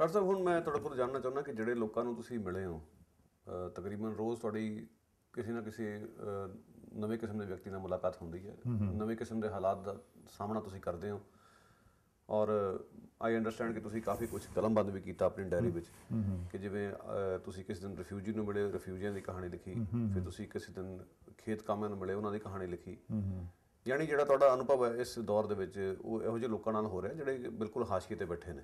doctor ਸਾਹਿਬ ਹੁਣ ਮੈਂ ਤੁਹਾਡੇ ਕੋਲ ਜਾਣਨਾ ਚਾਹੁੰਦਾ ਕਿ ਜਿਹੜੇ ਲੋਕਾਂ ਨੂੰ ਤੁਸੀਂ ਮਿਲੇ ਹੋ ਤਕਰੀਬਨ ਰੋਜ਼ ਤੁਹਾਡੀ ਕਿਸੇ ਨਾ ਕਿਸੇ ਨਵੇਂ ਕਿਸਮ ਦੇ ਵਿਅਕਤੀ ਨਾਲ ਮੁਲਾਕਾਤ ਹੁੰਦੀ ਹੈ ਨਵੇਂ ਕਿਸਮ ਦੇ ਹਾਲਾਤ ਦਾ ਸਾਹਮਣਾ ਤੁਸੀਂ ਕਰਦੇ ਹੋ ਔਰ ਆਈ ਅੰਡਰਸਟੈਂਡ ਕਿ ਤੁਸੀਂ ਕਾਫੀ ਕੁਝ ਕਲਮਬੰਦ ਵੀ ਕੀਤਾ ਆਪਣੀ ਡਾਇਰੀ ਵਿੱਚ ਕਿ ਜਿਵੇਂ ਤੁਸੀਂ ਕਿਸੇ ਦਿਨ ਰਿਫਿਊਜੀ ਨੂੰ ਮਿਲੇ ਰਿਫਿਊਜੀਆਂ ਦੀ ਕਹਾਣੀ ਲਿਖੀ ਫਿਰ ਤੁਸੀਂ ਕਿਸੇ ਦਿਨ ਖੇਤ ਕਾਮਿਆਂ ਨੂੰ ਮਿਲੇ ਉਹਨਾਂ ਦੀ ਕਹਾਣੀ ਲਿਖੀ ਯਾਨੀ ਜਿਹੜਾ ਤੁਹਾਡਾ ਅਨੁਭਵ ਹੈ ਇਸ ਦੌਰ ਦੇ ਵਿੱਚ ਉਹ ਇਹੋ ਜਿਹੇ ਲੋਕਾਂ ਨਾਲ ਹੋ ਰਿਹਾ ਜਿਹੜੇ ਬਿਲਕੁਲ ਹਾਸ਼ੀਏ ਤੇ ਬੈਠੇ ਨੇ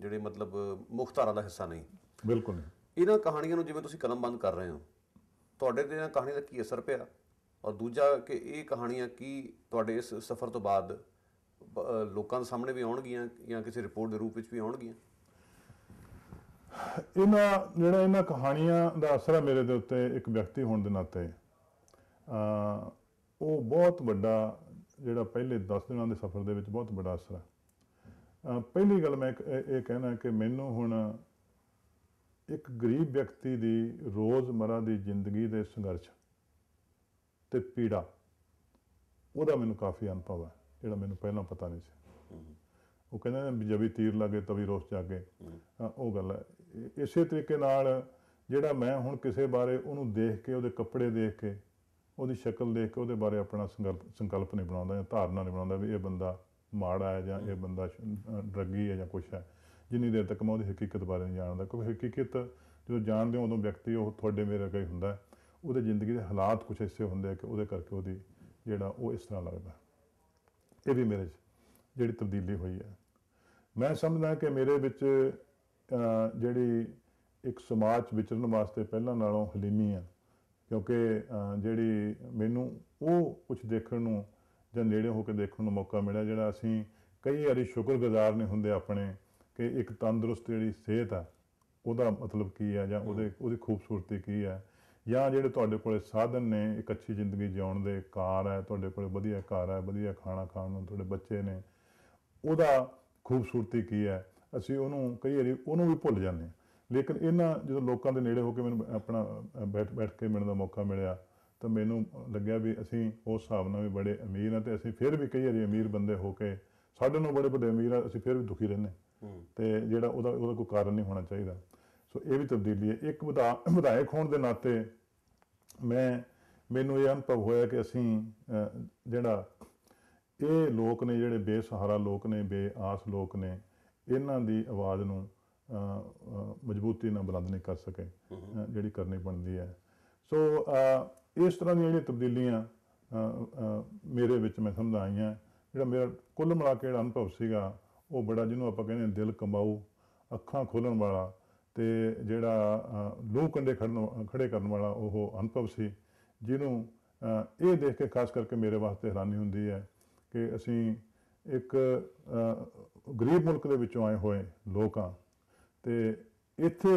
ਜਿਹੜੇ ਮਤਲਬ ਮੁੱਖ ਧਾਰਾ ਦਾ ਹਿੱਸਾ ਨਹੀਂ ਬਿਲਕੁਲ ਨਹੀਂ ਇਹਨਾਂ ਕਹਾਣੀਆਂ ਨੂੰ ਜਿਵੇਂ ਤੁਸੀਂ ਕਲਮਬੰਦ ਕਰ ਰਹੇ ਹੋ ਤੁਹਾਡੇ ਤੇ ਇਹਨਾਂ ਕਹਾਣੀ ਦਾ ਕੀ ਅਸਰ ਪਿਆ ਔਰ ਦੂਜਾ ਕਿ ਇਹ ਕਹਾਣੀਆਂ ਕੀ ਤੁਹਾਡੇ ਇਸ ਸਫ਼ਰ ਤੋਂ ਬਾਅਦ ਲੋਕਾਂ ਦੇ ਸਾਹਮਣੇ ਵੀ ਆਉਣਗੀਆਂ ਜਾਂ ਕਿਸੇ ਰਿਪੋਰਟ ਦੇ ਰੂਪ ਵਿੱਚ ਵੀ ਆਉਣਗੀਆਂ ਇਹਨਾਂ ਜਿਹੜਾ ਇਹਨਾਂ ਕਹਾਣੀਆਂ ਦਾ ਅਸਰ ਹੈ ਮੇਰੇ ਦੇ ਉੱਤੇ ਇੱਕ ਵਿਅਕਤੀ ਹੋਣ ਦੇ ਨਾਤੇ ਆ ਉਹ ਬਹੁਤ ਵੱਡਾ ਜਿਹੜਾ ਪਹਿਲੇ 10 ਦਿਨਾਂ ਦੇ ਸਫ਼ਰ ਦੇ ਵਿੱਚ ਬਹੁਤ ਵੱਡਾ ਅਸਰ ਹੈ ਪਹਿਲੀ ਗੱਲ ਮੈਂ ਇਹ ਕਹਿਣਾ ਕਿ ਮੈਨੂੰ ਹੁਣ ਇੱਕ ਗਰੀਬ ਵਿਅਕਤੀ ਦੀ ਰੋਜ਼ਮਰਾ ਦੀ ਜ਼ਿੰਦਗੀ ਦੇ ਸੰਘਰਸ਼ ਤੇ ਪੀੜਾ ਉਹਦਾ ਮੈਨੂੰ ਕਾਫੀ ਅਨੁਭਵ ਹੈ ਜਿਹੜਾ ਮੈਨੂੰ ਪਹਿਲਾਂ ਪਤਾ ਨਹੀਂ ਸੀ ਉਹ ਕਹਿੰਦੇ ਨੇ ਜਬੀ ਤੀਰ ਲੱਗੇ ਤਵੀ ਰੋਸ ਜਾਗੇ ਉਹ ਗੱਲ ਹੈ ਇਸੇ ਤਰੀਕੇ ਨਾਲ ਜਿਹੜਾ ਮੈਂ ਹੁਣ ਕਿਸੇ ਬਾਰੇ ਉਹਨੂੰ ਦੇਖ ਕੇ ਉਹਦੇ ਕੱਪੜੇ ਦੇਖ ਕੇ ਉਹਦੀ ਸ਼ਕਲ ਦੇਖ ਕੇ ਉਹਦੇ ਬਾਰੇ ਆਪਣਾ ਸੰਕਲਪ ਨਹੀਂ ਬਣਾਉਂਦਾ ਜਾਂ ਧਾਰਨਾ ਨਹੀਂ ਬਣਾਉਂਦਾ ਵੀ ਇਹ ਬੰਦਾ ਮਾੜਾ ਹੈ ਜਾਂ ਇਹ ਬੰਦਾ ਡਰਗੀ ਹੈ ਜਾਂ ਕੁਝ ਹੈ ਜਿੰਨੀ ਦੇਰ ਤੱਕ ਮੈਂ ਉਹਦੀ ਹਕੀਕਤ ਬਾਰੇ ਨਹੀਂ ਜਾਣਦਾ ਕਿਉਂਕਿ ਹਕੀਕਤ ਜਦੋਂ ਜਾਣਦੇ ਹਾਂ ਉਦੋਂ ਵਿਅਕਤੀ ਉਹ ਤੁਹਾਡੇ ਮੇਰੇ ਵਰਗਾ ਹੁੰਦਾ ਉਹਦੇ ਜ਼ਿੰਦਗੀ ਦੇ ਹਾਲਾਤ ਕੁਝ ਐਸੇ ਹੁੰਦੇ ਆ ਕਿ ਉਹਦੇ ਕਰਕੇ ਉਹਦੀ ਜਿਹੜਾ ਉਹ ਇਸ ਤਰ੍ਹਾਂ ਲੱਗਦਾ ਇਹ ਵੀ ਮੇਰੇ ਜਿਹੜੀ ਤਬਦੀਲੀ ਹੋਈ ਹੈ ਮੈਂ ਸਮਝਦਾ ਕਿ ਮੇਰੇ ਵਿੱਚ ਜਿਹੜੀ ਇੱਕ ਸਮਾਜ ਵਿਚਰਨ ਵਾਸਤੇ ਪਹਿਲਾਂ ਨਾਲੋਂ ਹਲੀਮੀ ਆ ਕਿਉਂਕਿ ਜਿਹੜੀ ਮੈਨੂੰ ਉਹ ਕੁਝ ਦੇਖਣ ਨੂੰ ਜਾਂ ਨੇੜੇ ਹੋ ਕੇ ਦੇਖਣ ਨੂੰ ਮੌਕਾ ਮਿਲਿਆ ਜਿਹੜਾ ਅਸੀਂ ਕਈ ਵਾਰੀ ਸ਼ੁਕਰਗੁਜ਼ਾਰ ਨਹੀਂ ਹੁੰਦੇ ਆਪਣੇ ਕਿ ਇੱਕ ਤੰਦਰੁਸਤ ਜਿਹੜੀ ਸਿਹਤ ਆ ਉਹਦਾ ਮਤਲਬ ਕੀ ਆ ਜਾਂ ਉਹਦੇ ਉਹਦੀ ਖੂਬਸੂਰਤੀ ਕੀ ਆ ਜਾਂ ਜਿਹੜੇ ਤੁਹਾਡੇ ਕੋਲੇ ਸਾਧਨ ਨੇ ਇੱਕ ਅੱਛੀ ਜ਼ਿੰਦਗੀ ਜਿਉਣ ਦੇ ਕਾਰ ਹੈ ਤੁਹਾਡੇ ਕੋਲੇ ਵਧੀਆ ਘਰ ਆ ਵਧੀਆ ਖਾਣਾ ਖਾਣ ਨੂੰ ਤੁਹਾਡੇ ਬੱਚੇ ਨੇ ਉਹਦਾ ਖੂਬਸੂਰਤੀ ਕੀ ਆ ਅਸੀਂ ਉਹਨੂੰ ਕਈ ਵਾਰੀ ਉਹਨੂੰ ਵੀ ਭੁੱਲ ਜਾਂਦੇ ਹਾਂ ਲੇਕਿਨ ਇਹਨਾਂ ਜਦੋਂ ਲੋਕਾਂ ਦੇ ਨੇੜੇ ਹੋ ਕੇ ਮੈਨੂੰ ਆਪਣਾ ਬੈਠ ਬੈਠ ਕੇ ਮਿਲਣ ਦਾ ਮੌਕਾ ਮਿਲਿਆ ਤਾਂ ਮੈਨੂੰ ਲੱਗਿਆ ਵੀ ਅਸੀਂ ਉਸ ਹਿਸਾਬ ਨਾਲ ਵੀ ਬੜੇ ਅਮੀਰ ਆ ਤੇ ਅਸੀਂ ਫਿਰ ਵੀ ਕਈ ਵਾਰੀ ਅਮੀਰ ਬੰਦੇ ਹੋ ਕੇ ਸਾਡੇ ਨਾਲ ਬੜੇ ਵੱਡੇ ਅਮੀਰ ਆ ਅਸੀਂ ਫਿਰ ਵੀ ਦੁਖੀ ਰਹਿੰਦੇ ਤੇ ਜਿਹੜਾ ਉਹਦਾ ਉਹਦਾ ਕੋਈ ਕਾਰਨ ਨਹੀਂ ਹੋਣਾ ਚਾਹੀਦਾ ਸੋ ਇਹ ਵੀ ਤਬਦੀਲੀ ਹੈ ਇੱਕ ਵਿਧਾਇਕ ਹੋਣ ਦੇ ਨਾਤੇ ਮੈਂ ਮੈਨੂੰ ਇਹ ਅਨੁਭਵ ਹੋਇਆ ਕਿ ਅਸੀਂ ਜਿਹੜਾ ਇਹ ਲੋਕ ਨੇ ਜਿਹੜੇ ਬੇਸਹਾਰਾ ਲੋਕ ਨੇ ਬੇਆਸ ਲੋਕ ਨੇ ਇਹਨਾਂ ਦੀ ਆਵਾਜ਼ ਨੂੰ ਮਜ਼ਬੂਤੀ ਨਾਲ ਬੁਲੰਦ ਨਹੀਂ ਕਰ ਸਕੇ ਜਿਹੜੀ ਕਰਨੀ ਬਣਦੀ ਹੈ ਸੋ ਇਸ ਤਰ੍ਹਾਂ ਦੀਆਂ ਜਿਹੜੀਆਂ ਤਬਦੀਲੀਆਂ ਮੇਰੇ ਵਿੱਚ ਮੈਂ ਸਮਝਾਈਆਂ ਜਿਹੜਾ ਮੇਰਾ ਕੁੱਲ ਮਿਲਾ ਕੇ ਜਿਹੜਾ ਅਨੁਭਵ ਸੀਗਾ ਉਹ ਬੜਾ ਜਿਹਨੂੰ ਆਪਾਂ ਕਹਿੰਦੇ ਦਿਲ ਕਮਾਉ ਅੱਖਾਂ ਖੋਲਣ ਵਾਲਾ ਤੇ ਜਿਹੜਾ ਲੋਹ ਕੰਡੇ ਖੜੇ ਕਰਨ ਵਾਲਾ ਉਹ ਅਨੁਭਵ ਸੀ ਜਿਹਨੂੰ ਇਹ ਦੇਖ ਕੇ ਖਾਸ ਕਰਕੇ ਮੇਰੇ ਵਾਸਤੇ ਹੈਰਾਨੀ ਹੁੰਦੀ ਹੈ ਕਿ ਅਸੀਂ ਇੱਕ ਗਰੀਬ ਮੁਲਕ ਦੇ ਵਿੱਚੋਂ ਆਏ ਹੋਏ ਲੋਕਾਂ ਤੇ ਇੱਥੇ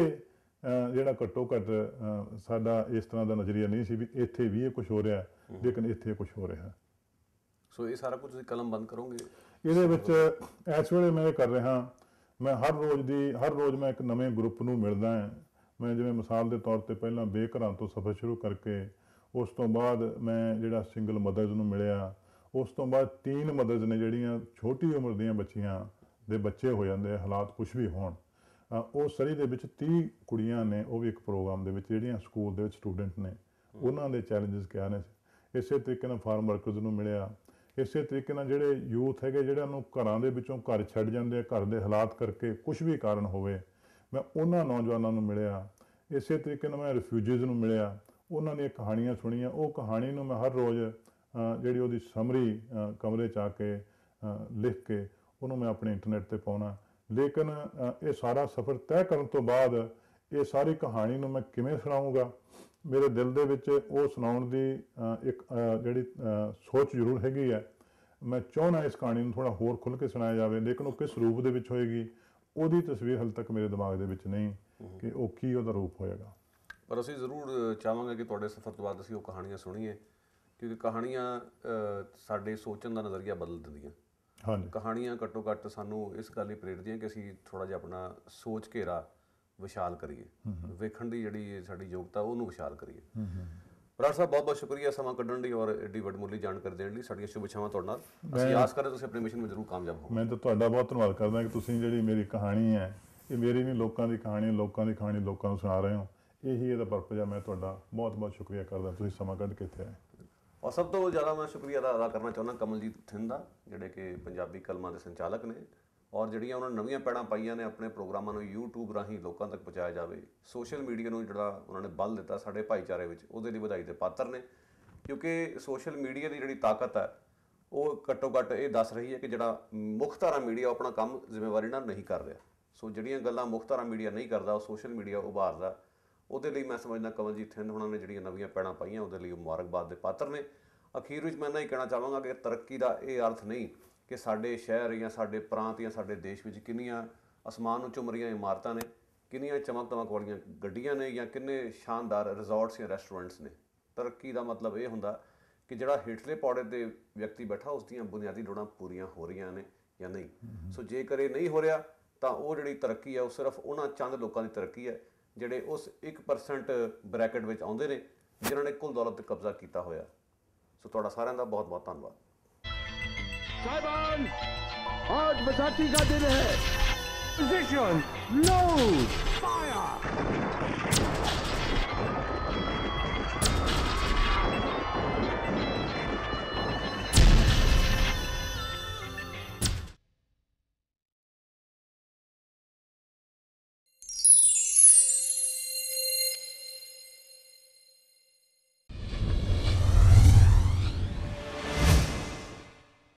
ਜਿਹੜਾ ਘੱਟੋ ਘੱਟ ਸਾਡਾ ਇਸ ਤਰ੍ਹਾਂ ਦਾ ਨਜ਼ਰੀਆ ਨਹੀਂ ਸੀ ਵੀ ਇੱਥੇ ਵੀ ਇਹ ਕੁਝ ਹੋ ਰਿਹਾ ਲੇਕਿਨ ਇੱਥੇ ਕੁਝ ਹੋ ਰਿਹਾ ਸੋ ਇਹ ਸਾਰਾ ਕੁਝ ਤੁਸੀਂ ਕਲਮ ਬੰਦ ਕਰੋਗੇ ਇਹਦੇ ਵਿੱਚ ਇਸ ਵੇਲੇ ਮੈਂ ਇਹ ਕਰ ਰਿਹਾ ਮੈਂ ਹਰ ਰੋਜ਼ ਦੀ ਹਰ ਰੋਜ਼ ਮੈਂ ਇੱਕ ਨਵੇਂ ਗਰੁੱਪ ਨੂੰ ਮਿਲਦਾ ਹਾਂ ਮੈਂ ਜਿਵੇਂ ਮਿਸਾਲ ਦੇ ਤੌਰ ਤੇ ਪਹਿਲਾਂ ਬੇਘਰਾਂ ਤੋਂ ਸਫ਼ਰ ਸ਼ੁਰੂ ਕਰਕੇ ਉਸ ਤੋਂ ਬਾਅਦ ਮੈਂ ਜਿਹੜਾ ਸਿੰਗਲ ਮਦਰਸ ਨੂੰ ਮਿਲਿਆ ਉਸ ਤੋਂ ਬਾਅਦ ਤਿੰਨ ਮਦਰਸ ਨੇ ਜਿਹੜੀਆਂ ਛੋਟੀ ਉਮਰ ਦੀਆਂ ਬੱਚੀਆਂ ਦੇ ਬੱਚੇ ਹੋ ਜਾਂਦੇ ਹਾਲਾਤ ਕੁਝ ਵੀ ਹੋਣ ਉਹ ਸਰੀ ਦੇ ਵਿੱਚ 30 ਕੁੜੀਆਂ ਨੇ ਉਹ ਵੀ ਇੱਕ ਪ੍ਰੋਗਰਾਮ ਦੇ ਵਿੱਚ ਜਿਹੜੀਆਂ ਸਕੂਲ ਦੇ ਵਿੱਚ ਸਟੂਡੈਂਟ ਨੇ ਉਹਨਾਂ ਦੇ ਚੈਲੰਜਸ ਕਿਆ ਨੇ ਇਸੇ ਤਰੀਕੇ ਨਾਲ ਫਾਰਮ ਵਰਕਰਸ ਨੂੰ ਮਿਲਿਆ ਇਸੇ ਤਰੀਕੇ ਨਾਲ ਜਿਹੜੇ ਯੂਥ ਹੈਗੇ ਜਿਹੜਾ ਨੂੰ ਘਰਾਂ ਦੇ ਵਿੱਚੋਂ ਘਰ ਛੱਡ ਜਾਂਦੇ ਆ ਘਰ ਦੇ ਹਾਲਾਤ ਕਰਕੇ ਕੁਝ ਵੀ ਕਾਰਨ ਹੋਵੇ ਮੈਂ ਉਹਨਾਂ ਨੌਜਵਾਨਾਂ ਨੂੰ ਮਿਲਿਆ ਇਸੇ ਤਰੀਕੇ ਨਾਲ ਮੈਂ ਰਿਫਿਊਜੀਜ਼ ਨੂੰ ਮਿਲਿਆ ਉਹਨਾਂ ਨੇ ਕਹਾਣੀਆਂ ਸੁਣੀਆਂ ਉਹ ਕਹਾਣੀ ਨੂੰ ਮੈਂ ਹਰ ਰੋਜ਼ ਜਿਹੜੀ ਉਹਦੀ ਸਮਰੀ ਕਮਰੇ ਚ ਆ ਕੇ ਲਿਖ ਕੇ ਉਹਨੂੰ ਮੈਂ ਆਪਣੇ ਇੰਟਰਨੈਟ ਤੇ ਪਾਉਣਾ ਲੇਕਿਨ ਇਹ ਸਾਰਾ ਸਫ਼ਰ ਤੈਅ ਕਰਨ ਤੋਂ ਬਾਅਦ ਇਹ ਸਾਰੀ ਕਹਾਣੀ ਨੂੰ ਮੈਂ ਕਿਵੇਂ ਸੁਣਾਉਂਗਾ ਮੇਰੇ ਦਿਲ ਦੇ ਵਿੱਚ ਉਹ ਸੁਣਾਉਣ ਦੀ ਇੱਕ ਜਿਹੜੀ ਸੋਚ ਜ਼ਰੂਰ ਹੈਗੀ ਹੈ ਮੈਂ ਚਾਹਣਾ ਇਸ ਕਹਾਣੀ ਨੂੰ ਥੋੜਾ ਹੋਰ ਖੁੱਲ ਕੇ ਸੁਣਾਇਆ ਜਾਵੇ ਲੇਕਿਨ ਉਹ ਕਿਸ ਰੂਪ ਦੇ ਵਿੱਚ ਹੋਏਗੀ ਉਹਦੀ ਤਸਵੀਰ ਹਲ ਤੱਕ ਮੇਰੇ ਦਿਮਾਗ ਦੇ ਵਿੱਚ ਨਹੀਂ ਕਿ ਉਹ ਕੀ ਉਹਦਾ ਰੂਪ ਹੋਏਗਾ ਪਰ ਅਸੀਂ ਜ਼ਰੂਰ ਚਾਹਾਂਗੇ ਕਿ ਤੁਹਾਡੇ ਸਫ਼ਰ ਤੋਂ ਬਾਅਦ ਅਸੀਂ ਉਹ ਕਹਾਣੀਆਂ ਸੁਣੀਏ ਕਿਉਂਕਿ ਕਹਾਣੀਆਂ ਸਾਡੇ ਸੋਚਣ ਦਾ ਨਜ਼ਰੀਆ ਬਦਲ ਦਿੰਦੀਆਂ ਕਹਾਣੀਆਂ ਘੱਟੋ ਘੱਟ ਸਾਨੂੰ ਇਸ ਗੱਲ ਲਈ ਪ੍ਰੇਰਦੀਆਂ ਕਿ ਅਸੀਂ ਥੋੜਾ ਜਿਹਾ ਆਪਣਾ ਸੋਚ ਘੇਰਾ ਵਿਸ਼ਾਲ ਕਰੀਏ ਵੇਖਣ ਦੀ ਜਿਹੜੀ ਸਾਡੀ ਯੋਗਤਾ ਉਹਨੂੰ ਵਿਸ਼ਾਲ ਕਰੀਏ ਬਰਾੜ ਸਾਹਿਬ ਬਹੁਤ ਬਹੁਤ ਸ਼ੁਕਰੀਆ ਸਮਾਂ ਕੱਢਣ ਲਈ ਔਰ ਐਡੀ ਵੱਡਮੁੱਲੀ ਜਾਣਕਾਰੀ ਦੇਣ ਲਈ ਸਾਡੀਆਂ ਸ਼ੁਭੇਛਾਵਾਂ ਤੁਹਾਡੇ ਨਾਲ ਅਸੀਂ ਆਸ ਕਰਦੇ ਤੁਸੀਂ ਆਪਣੇ ਮਿਸ਼ਨ ਵਿੱਚ ਜ਼ਰੂਰ ਕਾਮਯਾਬ ਹੋਵੋ ਮੈਂ ਤਾਂ ਤੁਹਾਡਾ ਬਹੁਤ ਧੰਨਵਾਦ ਕਰਦਾ ਕਿ ਤੁਸੀਂ ਜਿਹੜੀ ਮੇਰੀ ਕਹਾਣੀ ਹੈ ਇਹ ਮੇਰੀ ਨਹੀਂ ਲੋਕਾਂ ਦੀ ਕਹਾਣੀ ਲੋਕਾਂ ਦੀ ਕਹਾਣੀ ਲੋਕਾਂ ਨੂੰ ਸੁਣਾ ਰਹੇ ਹੋ ਇਹੀ ਇਹਦਾ ਪਰਪਸ ਹੈ ਮੈਂ ਤੁਹਾਡਾ ਬਹੁਤ ਬਹੁਤ ਸ਼ੁਕਰੀਆ ਕਰਦਾ ਤੁਸੀਂ ਸਮਾਂ ਕੱਢ ਕੇ ਇੱਥੇ ਆਏ ਔਰ ਸਭ ਤੋਂ ਜ਼ਿਆਦਾ ਮੈਂ ਸ਼ੁਕਰੀਆ ਦਾ ਅਦਾ ਕਰਨਾ ਚਾਹੁੰਦਾ ਕਮਲਜੀਤ ਥਿੰਦ ਦਾ ਜਿਹੜੇ ਕਿ ਪੰਜਾਬੀ ਕਲਮਾਂ ਦੇ ਸੰਚਾਲਕ ਨੇ ਔਰ ਜਿਹੜੀਆਂ ਉਹਨਾਂ ਨਵੀਆਂ ਪੈੜਾਂ ਪਾਈਆਂ ਨੇ ਆਪਣੇ ਪ੍ਰੋਗਰਾਮਾਂ ਨੂੰ YouTube ਰਾਹੀਂ ਲੋਕਾਂ ਤੱਕ ਪਹੁੰਚਾਇਆ ਜਾਵੇ ਸੋਸ਼ਲ ਮੀਡੀਆ ਨੂੰ ਜਿਹੜਾ ਉਹਨਾਂ ਨੇ ਬਲ ਦਿੱਤਾ ਸਾਡੇ ਭਾਈਚਾਰੇ ਵਿੱਚ ਉਹਦੇ ਲਈ ਵਧਾਈ ਦੇ ਪਾਤਰ ਨੇ ਕਿਉਂਕਿ ਸੋਸ਼ਲ ਮੀਡੀਆ ਦੀ ਜਿਹੜੀ ਤਾਕਤ ਹੈ ਉਹ ਘੱਟੋ ਘੱਟ ਇਹ ਦੱਸ ਰਹੀ ਹੈ ਕਿ ਜਿਹੜਾ ਮੁਖਤਾਰਾ ਮੀਡੀਆ ਆਪਣਾ ਕੰਮ ਜ਼ਿੰਮੇਵਾਰੀ ਨਾਲ ਨਹੀਂ ਕਰ ਰਿਹਾ ਸੋ ਜਿਹੜੀਆਂ ਗੱਲਾਂ ਮੁਖਤਾਰਾ ਮੀਡੀਆ ਨਹੀਂ ਕਰਦਾ ਉਹ ਸੋਸ਼ਲ ਮੀਡੀਆ ਉਭਾਰਦਾ ਉਹਦੇ ਲਈ ਮੈਂ ਸਮਝਦਾ ਕਮਲਜੀਤ ਸਿੰਘ ਹੁਣਾਂ ਨੇ ਜਿਹੜੀਆਂ ਨਵੀਆਂ ਪੈਣਾ ਪਾਈਆਂ ਉਹਦੇ ਲਈ ਮੁਬਾਰਕਬਾਦ ਦੇ ਪਾਤਰ ਨੇ ਅਖੀਰ ਵਿੱਚ ਮੈਂ ਨਾ ਹੀ ਕਹਿਣਾ ਚਾਹਾਂਗਾ ਕਿ ਤਰੱਕੀ ਦਾ ਇਹ ਅਰਥ ਨਹੀਂ ਕਿ ਸਾਡੇ ਸ਼ਹਿਰ ਜਾਂ ਸਾਡੇ ਪ੍ਰਾਂਤ ਜਾਂ ਸਾਡੇ ਦੇਸ਼ ਵਿੱਚ ਕਿੰਨੀਆਂ ਅਸਮਾਨ ਨੂੰ ਚੁੰਮ ਰਹੀਆਂ ਇਮਾਰਤਾਂ ਨੇ ਕਿੰਨੀਆਂ ਚਮਕਦਮਕ ਵਾਲੀਆਂ ਗੱਡੀਆਂ ਨੇ ਜਾਂ ਕਿੰਨੇ ਸ਼ਾਨਦਾਰ ਰਿਜ਼ੋਰਟਸ ਜਾਂ ਰੈਸਟੋਰੈਂਟਸ ਨੇ ਤਰੱਕੀ ਦਾ ਮਤਲਬ ਇਹ ਹੁੰਦਾ ਕਿ ਜਿਹੜਾ ਹੇਠਲੇ ਪੌੜੇ ਤੇ ਵਿਅਕਤੀ ਬੈਠਾ ਉਸ ਦੀਆਂ ਬੁਨਿਆਦੀ ਲੋੜਾਂ ਪੂਰੀਆਂ ਹੋ ਰਹੀਆਂ ਨੇ ਜਾਂ ਨਹੀਂ ਸੋ ਜੇਕਰ ਇਹ ਨਹੀਂ ਹੋ ਰਿਹਾ ਤਾਂ ਉਹ ਜਿਹੜੀ ਤਰੱਕੀ ਹੈ ਉਹ ਸਿਰਫ ਉਹਨਾਂ ਚੰਦ ਲੋਕਾਂ ਦੀ ਤਰੱਕੀ ਹੈ ਜਿਹੜੇ ਉਸ 1% ਬ੍ਰੈਕਟ ਵਿੱਚ ਆਉਂਦੇ ਨੇ ਜਿਨ੍ਹਾਂ ਨੇ ਕੁੱਲ ਦੌਲਤ ਤੇ ਕਬਜ਼ਾ ਕੀਤਾ ਹੋਇਆ ਸੋ ਤੁਹਾਡਾ ਸਾਰਿਆਂ ਦਾ ਬਹੁਤ ਬਹੁਤ ਧੰਨਵਾਦ ਸਾਹਿਬਾਨ ਅੱਜ बसाती ਦਾ ਦਿਨ ਹੈ ਪੋਜੀਸ਼ਨ नो ਫਾਇਰ